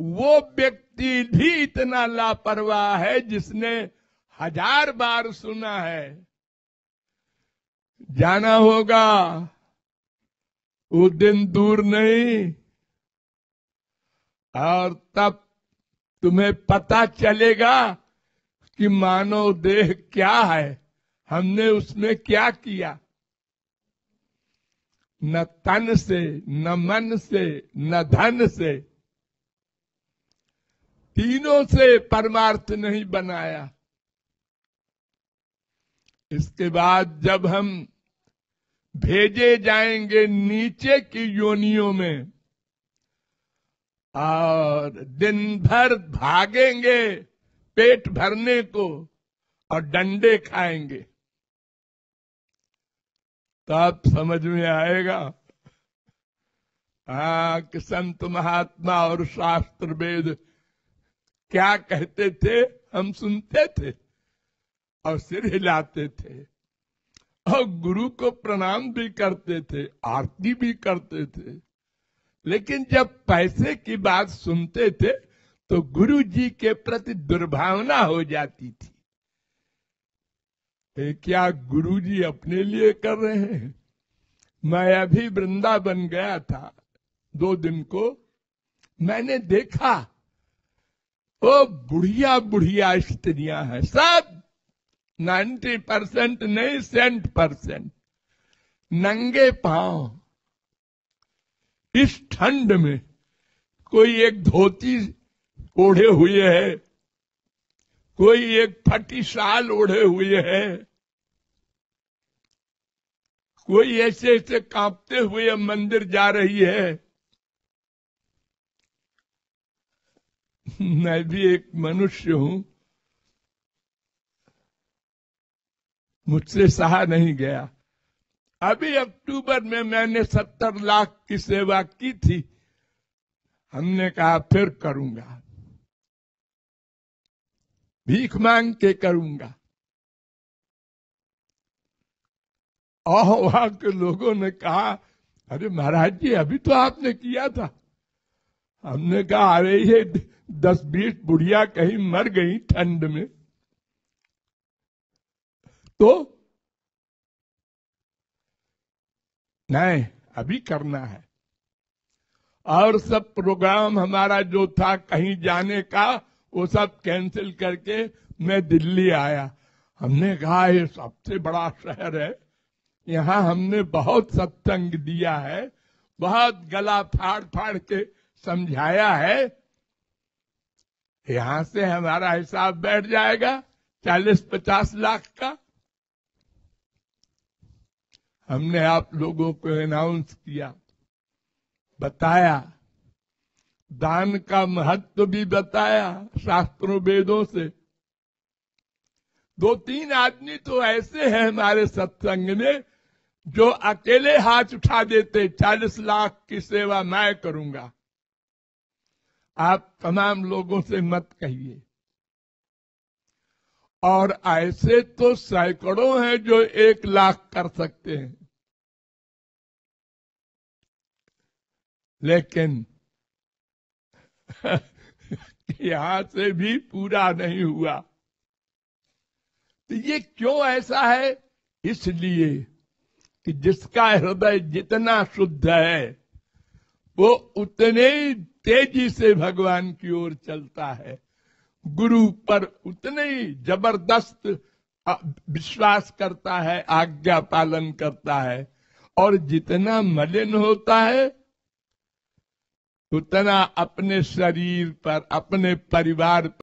वो व्यक्ति भी इतना लापरवाह है जिसने हजार बार सुना है जाना होगा वो दिन दूर नहीं और तब तुम्हें पता चलेगा कि मानव देह क्या है हमने उसमें क्या किया न तन से न मन से न धन से तीनों से परमार्थ नहीं बनाया इसके बाद जब हम भेजे जाएंगे नीचे की योनियों में और दिन भर भागेंगे पेट भरने को और डंडे खाएंगे तो आप समझ में आएगा हाँ कि संत महात्मा और शास्त्र वेद क्या कहते थे हम सुनते थे और सिर हिलाते थे और गुरु को प्रणाम भी करते थे आरती भी करते थे लेकिन जब पैसे की बात सुनते थे तो गुरु जी के प्रति दुर्भावना हो जाती थी ए, क्या गुरु जी अपने लिए कर रहे हैं मैं अभी वृंदा बन गया था दो दिन को मैंने देखा वो बुढ़िया बुढ़िया स्त्रियां हैं सब नाइन्टी परसेंट नहीं सेंट परसेंट नंगे पांव इस ठंड में कोई एक धोती ओढ़े हुए है कोई एक फटी साल ओढ़े हुए है कोई ऐसे ऐसे कांपते हुए मंदिर जा रही है मैं भी एक मनुष्य हूं मुझसे सहा नहीं गया अभी अक्टूबर में मैंने सत्तर लाख की सेवा की थी हमने कहा फिर करूंगा भीख मांग के करूंगा और वहां के लोगों ने कहा अरे महाराज जी अभी तो आपने किया था हमने कहा अरे ये दस बीस बुढ़िया कहीं मर गई ठंड में तो नहीं अभी करना है और सब प्रोग्राम हमारा जो था कहीं जाने का वो सब कैंसिल करके मैं दिल्ली आया हमने कहा ये सबसे बड़ा शहर है यहाँ हमने बहुत सत्संग दिया है बहुत गला फाड़ फाड़ के समझाया है यहां से हमारा हिसाब बैठ जाएगा चालीस पचास लाख का हमने आप लोगों को अनाउंस किया बताया दान का महत्व भी बताया शास्त्रों वेदों से दो तीन आदमी तो ऐसे हैं हमारे सत्संग में जो अकेले हाथ उठा देते चालीस लाख की सेवा मैं करूंगा आप तमाम लोगों से मत कहिए और ऐसे तो सैकड़ों हैं जो एक लाख कर सकते हैं लेकिन यहां से भी पूरा नहीं हुआ तो ये क्यों ऐसा है इसलिए कि जिसका हृदय जितना शुद्ध है वो उतने ही तेजी से भगवान की ओर चलता है गुरु पर उतने ही जबरदस्त विश्वास करता है आज्ञा पालन करता है और जितना मलिन होता है उतना अपने शरीर पर अपने परिवार पर